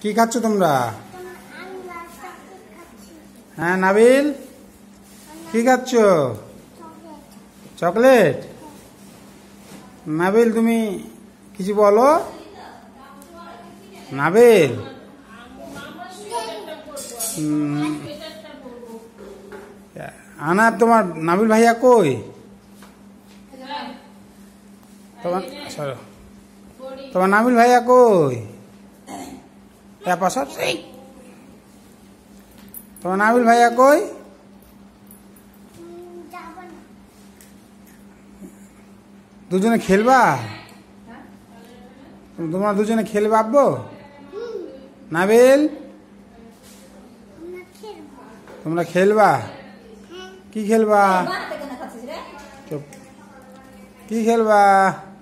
কি খাচ্ছ তোমরা হ্যাঁ নাবিল কি খাচ্ছ চকলেট নাবিল তুমি কিছু বলো নাবিল আনা তোমার নাবিল ভাইয়া কই তোমার আচ্ছা, তোমার নামিল ভাইয়া কই তোমার নামিল ভাইয়া কই দুজনে খেলবা তোমরা দুজনে খেলবে আব্বো নাবিল তোমরা খেলবা কি খেলবা কি খেলবা